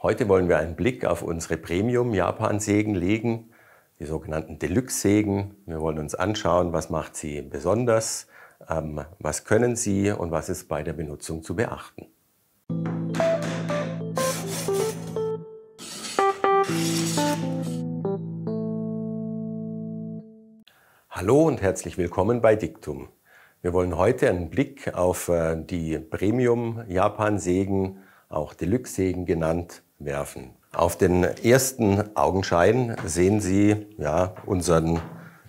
Heute wollen wir einen Blick auf unsere Premium-Japan-Sägen legen, die sogenannten Deluxe-Sägen. Wir wollen uns anschauen, was macht sie besonders, ähm, was können sie und was ist bei der Benutzung zu beachten. Hallo und herzlich willkommen bei Diktum. Wir wollen heute einen Blick auf äh, die Premium-Japan-Sägen, auch Deluxe-Sägen genannt, werfen. Auf den ersten Augenschein sehen Sie ja, unseren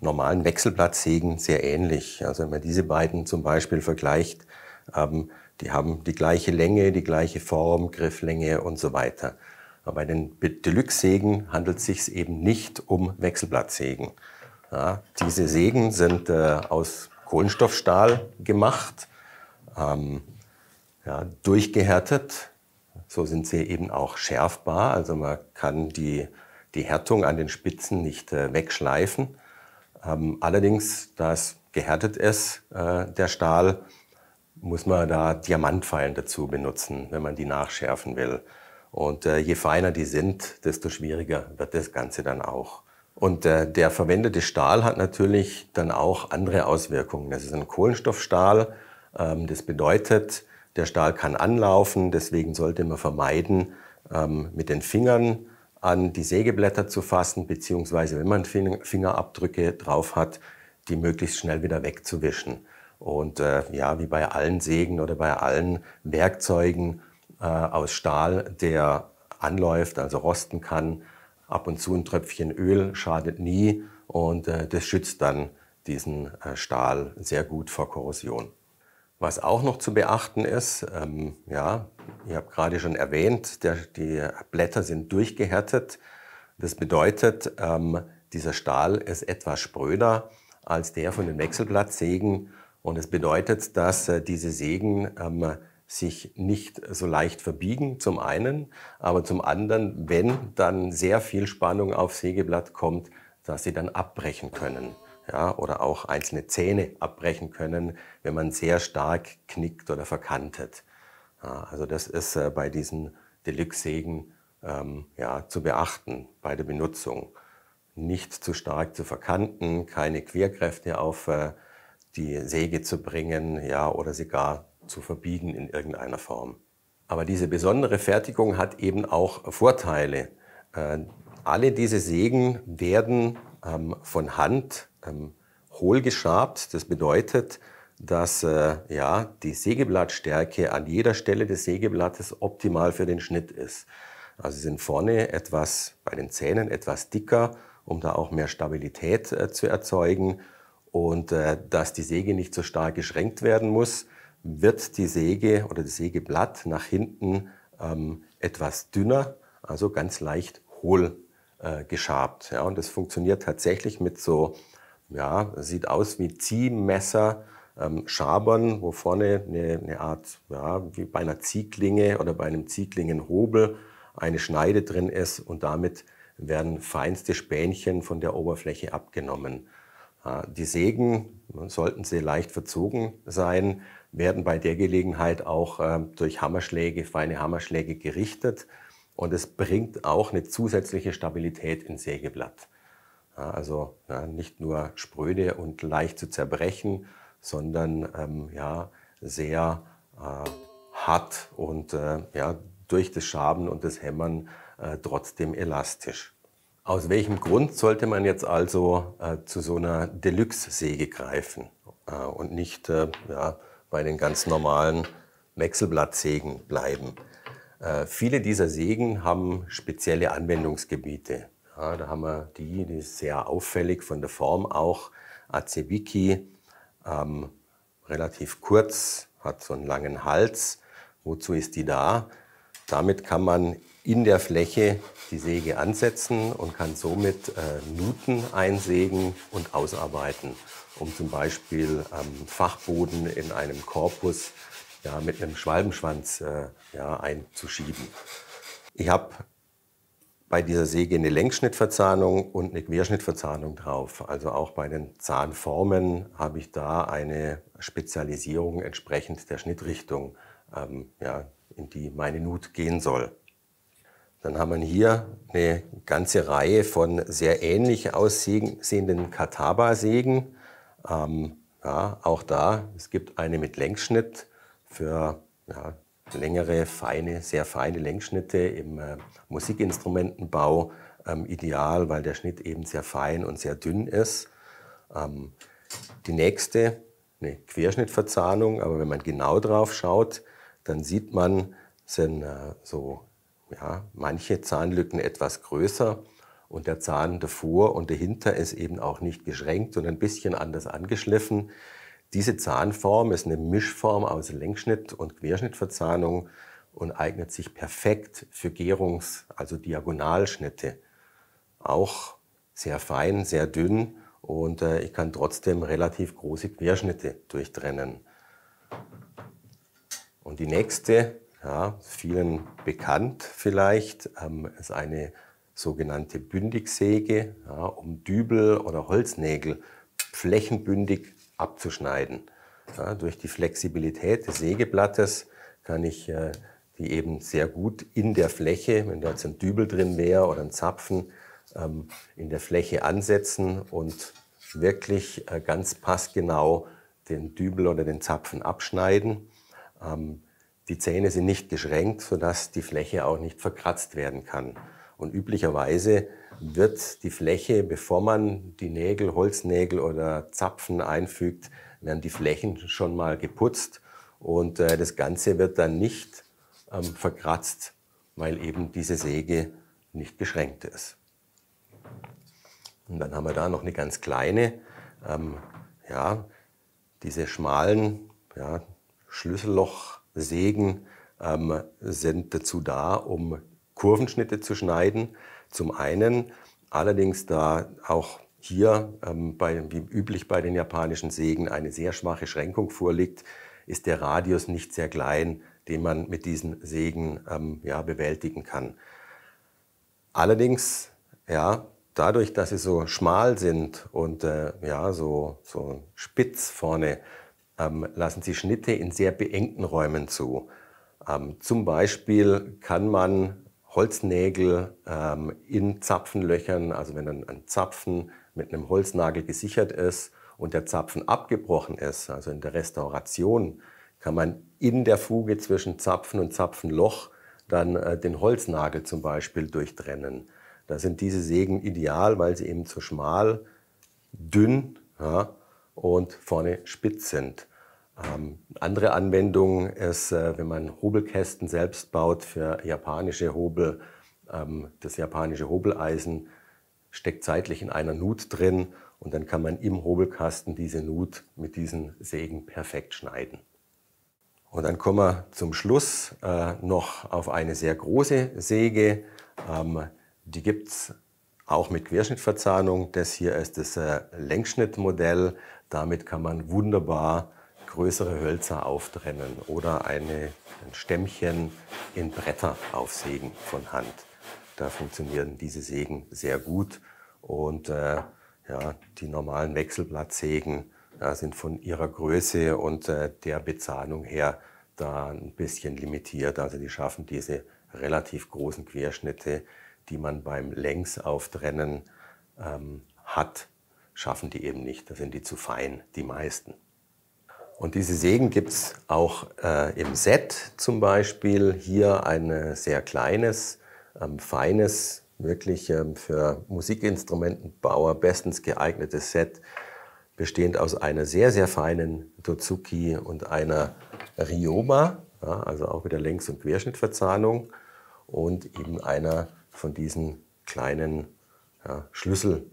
normalen Wechselblattsägen sehr ähnlich. Also wenn man diese beiden zum Beispiel vergleicht, ähm, die haben die gleiche Länge, die gleiche Form, Grifflänge und so weiter. Aber bei den Deluxe-Sägen handelt es sich eben nicht um Wechselblattsägen. Ja, diese Sägen sind äh, aus Kohlenstoffstahl gemacht, ähm, ja, durchgehärtet so sind sie eben auch schärfbar. Also man kann die, die Härtung an den Spitzen nicht äh, wegschleifen. Ähm, allerdings, da es gehärtet ist, äh, der Stahl, muss man da Diamantfeilen dazu benutzen, wenn man die nachschärfen will. Und äh, je feiner die sind, desto schwieriger wird das Ganze dann auch. Und äh, der verwendete Stahl hat natürlich dann auch andere Auswirkungen. Das ist ein Kohlenstoffstahl. Ähm, das bedeutet, der Stahl kann anlaufen, deswegen sollte man vermeiden, ähm, mit den Fingern an die Sägeblätter zu fassen, beziehungsweise wenn man Fingerabdrücke drauf hat, die möglichst schnell wieder wegzuwischen. Und äh, ja, wie bei allen Sägen oder bei allen Werkzeugen äh, aus Stahl, der anläuft, also rosten kann, ab und zu ein Tröpfchen Öl schadet nie und äh, das schützt dann diesen äh, Stahl sehr gut vor Korrosion. Was auch noch zu beachten ist, ähm, ja, ich habe gerade schon erwähnt, der, die Blätter sind durchgehärtet. Das bedeutet, ähm, dieser Stahl ist etwas spröder als der von den Wechselblattsägen. Und es bedeutet, dass äh, diese Sägen ähm, sich nicht so leicht verbiegen, zum einen, aber zum anderen, wenn dann sehr viel Spannung aufs Sägeblatt kommt, dass sie dann abbrechen können ja, oder auch einzelne Zähne abbrechen können, wenn man sehr stark knickt oder verkantet. Ja, also das ist äh, bei diesen Deluxe-Sägen ähm, ja, zu beachten bei der Benutzung. Nicht zu stark zu verkanten, keine Querkräfte auf äh, die Säge zu bringen ja, oder sie gar zu verbiegen in irgendeiner Form. Aber diese besondere Fertigung hat eben auch Vorteile. Äh, alle diese Sägen werden ähm, von Hand ähm, hohl geschabt. Das bedeutet, dass äh, ja, die Sägeblattstärke an jeder Stelle des Sägeblattes optimal für den Schnitt ist. Also sie sind vorne etwas, bei den Zähnen etwas dicker, um da auch mehr Stabilität äh, zu erzeugen. Und äh, dass die Säge nicht so stark geschränkt werden muss, wird die Säge oder das Sägeblatt nach hinten ähm, etwas dünner, also ganz leicht hohl äh, geschabt. Ja, und das funktioniert tatsächlich mit so ja, sieht aus wie Ziehmesser, ähm, Schabern, wo vorne eine, eine, Art, ja, wie bei einer Zieglinge oder bei einem Zieglingenhobel eine Schneide drin ist und damit werden feinste Spänchen von der Oberfläche abgenommen. Ja, die Sägen, sollten sie leicht verzogen sein, werden bei der Gelegenheit auch äh, durch Hammerschläge, feine Hammerschläge gerichtet und es bringt auch eine zusätzliche Stabilität ins Sägeblatt also ja, nicht nur spröde und leicht zu zerbrechen, sondern ähm, ja, sehr äh, hart und äh, ja, durch das Schaben und das Hämmern äh, trotzdem elastisch. Aus welchem Grund sollte man jetzt also äh, zu so einer Deluxe-Säge greifen äh, und nicht äh, ja, bei den ganz normalen Wechselblattsägen bleiben? viele dieser Sägen haben spezielle Anwendungsgebiete. Ja, da haben wir die, die ist sehr auffällig von der Form auch. Acebiki, ähm, relativ kurz, hat so einen langen Hals. Wozu ist die da? Damit kann man in der Fläche die Säge ansetzen und kann somit äh, Nuten einsägen und ausarbeiten, um zum Beispiel ähm, Fachboden in einem Korpus ja, mit einem Schwalbenschwanz äh, ja, einzuschieben. Ich habe bei dieser Säge eine Längsschnittverzahnung und eine Querschnittverzahnung drauf. Also auch bei den Zahnformen habe ich da eine Spezialisierung entsprechend der Schnittrichtung, ähm, ja, in die meine Nut gehen soll. Dann haben wir hier eine ganze Reihe von sehr ähnlich aussehenden Kataba-Sägen. Ähm, ja, auch da, es gibt eine mit Längsschnitt für ja, längere, feine, sehr feine Längsschnitte im äh, Musikinstrumentenbau ähm, ideal, weil der Schnitt eben sehr fein und sehr dünn ist. Ähm, die nächste, eine Querschnittverzahnung, aber wenn man genau drauf schaut, dann sieht man, sind äh, so ja, manche Zahnlücken etwas größer und der Zahn davor und dahinter ist eben auch nicht geschränkt und ein bisschen anders angeschliffen. Diese Zahnform ist eine Mischform aus Längsschnitt- und Querschnittverzahnung und eignet sich perfekt für Gärungs-, also Diagonalschnitte. Auch sehr fein, sehr dünn und äh, ich kann trotzdem relativ große Querschnitte durchtrennen. Und die nächste, ja, vielen bekannt vielleicht, ähm, ist eine sogenannte Bündigsäge, ja, um Dübel oder Holznägel flächenbündig abzuschneiden. Ja, durch die Flexibilität des Sägeblattes kann ich äh, die eben sehr gut in der Fläche, wenn da jetzt ein Dübel drin wäre oder ein Zapfen, ähm, in der Fläche ansetzen und wirklich äh, ganz passgenau den Dübel oder den Zapfen abschneiden. Ähm, die Zähne sind nicht geschränkt, sodass die Fläche auch nicht verkratzt werden kann. Und üblicherweise wird die Fläche, bevor man die Nägel, Holznägel oder Zapfen einfügt, werden die Flächen schon mal geputzt und äh, das Ganze wird dann nicht ähm, verkratzt, weil eben diese Säge nicht beschränkt ist. Und dann haben wir da noch eine ganz kleine, ähm, ja, diese schmalen ja, Schlüssellochsägen ähm, sind dazu da, um Kurvenschnitte zu schneiden. Zum einen, allerdings da auch hier, ähm, bei, wie üblich bei den japanischen Sägen, eine sehr schwache Schränkung vorliegt, ist der Radius nicht sehr klein, den man mit diesen Sägen ähm, ja, bewältigen kann. Allerdings, ja, dadurch, dass sie so schmal sind und äh, ja, so, so spitz vorne, ähm, lassen sie Schnitte in sehr beengten Räumen zu. Ähm, zum Beispiel kann man Holznägel ähm, in Zapfenlöchern, also wenn ein, ein Zapfen mit einem Holznagel gesichert ist und der Zapfen abgebrochen ist, also in der Restauration, kann man in der Fuge zwischen Zapfen und Zapfenloch dann äh, den Holznagel zum Beispiel durchtrennen. Da sind diese Sägen ideal, weil sie eben zu schmal, dünn ja, und vorne spitz sind. Ähm, andere Anwendung ist, äh, wenn man Hobelkästen selbst baut für japanische Hobel. Ähm, das japanische Hobeleisen steckt seitlich in einer Nut drin und dann kann man im Hobelkasten diese Nut mit diesen Sägen perfekt schneiden. Und dann kommen wir zum Schluss äh, noch auf eine sehr große Säge. Ähm, die gibt es auch mit Querschnittverzahnung. Das hier ist das äh, Längsschnittmodell. Damit kann man wunderbar größere Hölzer auftrennen oder eine, ein Stämmchen in Bretter aufsägen von Hand. Da funktionieren diese Sägen sehr gut und äh, ja, die normalen Wechselblattsägen ja, sind von ihrer Größe und äh, der Bezahlung her da ein bisschen limitiert. Also die schaffen diese relativ großen Querschnitte, die man beim Längsauftrennen ähm, hat, schaffen die eben nicht. Da sind die zu fein, die meisten. Und diese Sägen gibt es auch äh, im Set zum Beispiel. Hier ein äh, sehr kleines, ähm, feines, wirklich ähm, für Musikinstrumentenbauer bestens geeignetes Set, bestehend aus einer sehr, sehr feinen Dozuki und einer Ryoma, ja, also auch wieder Längs- und Querschnittverzahnung und eben einer von diesen kleinen ja, Schlüssellochsägen.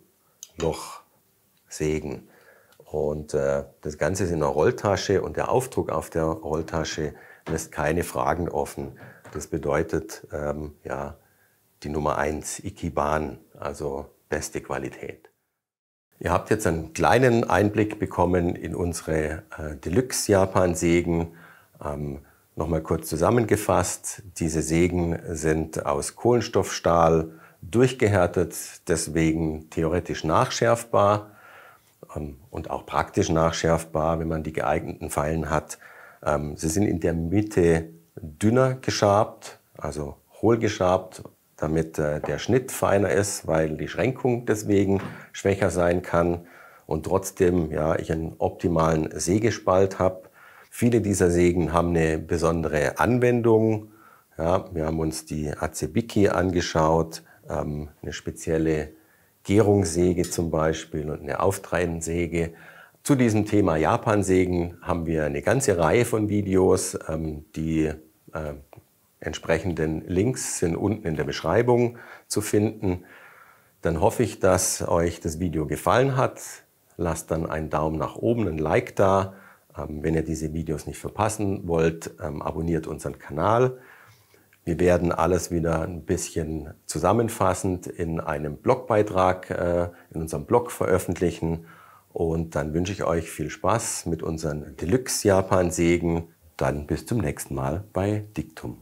Und äh, das Ganze ist in einer Rolltasche und der Aufdruck auf der Rolltasche lässt keine Fragen offen. Das bedeutet ähm, ja die Nummer eins Ikiban, also beste Qualität. Ihr habt jetzt einen kleinen Einblick bekommen in unsere äh, Deluxe-Japan-Sägen. Ähm, Nochmal kurz zusammengefasst, diese Sägen sind aus Kohlenstoffstahl durchgehärtet, deswegen theoretisch nachschärfbar. Ähm, und auch praktisch nachschärfbar, wenn man die geeigneten Pfeilen hat. Ähm, sie sind in der Mitte dünner geschabt, also hohl geschabt, damit äh, der Schnitt feiner ist, weil die Schränkung deswegen schwächer sein kann und trotzdem ja, ich einen optimalen Sägespalt habe. Viele dieser Sägen haben eine besondere Anwendung. Ja, wir haben uns die Azebiki angeschaut, ähm, eine spezielle Gärungssäge zum Beispiel und eine Auftreibensäge. Zu diesem Thema Japansägen haben wir eine ganze Reihe von Videos. Ähm, die äh, entsprechenden Links sind unten in der Beschreibung zu finden. Dann hoffe ich, dass euch das Video gefallen hat. Lasst dann einen Daumen nach oben, ein Like da. Ähm, wenn ihr diese Videos nicht verpassen wollt, ähm, abonniert unseren Kanal. Wir werden alles wieder ein bisschen zusammenfassend in einem Blogbeitrag äh, in unserem Blog veröffentlichen. Und dann wünsche ich euch viel Spaß mit unseren Deluxe-Japan-Segen. Dann bis zum nächsten Mal bei Diktum.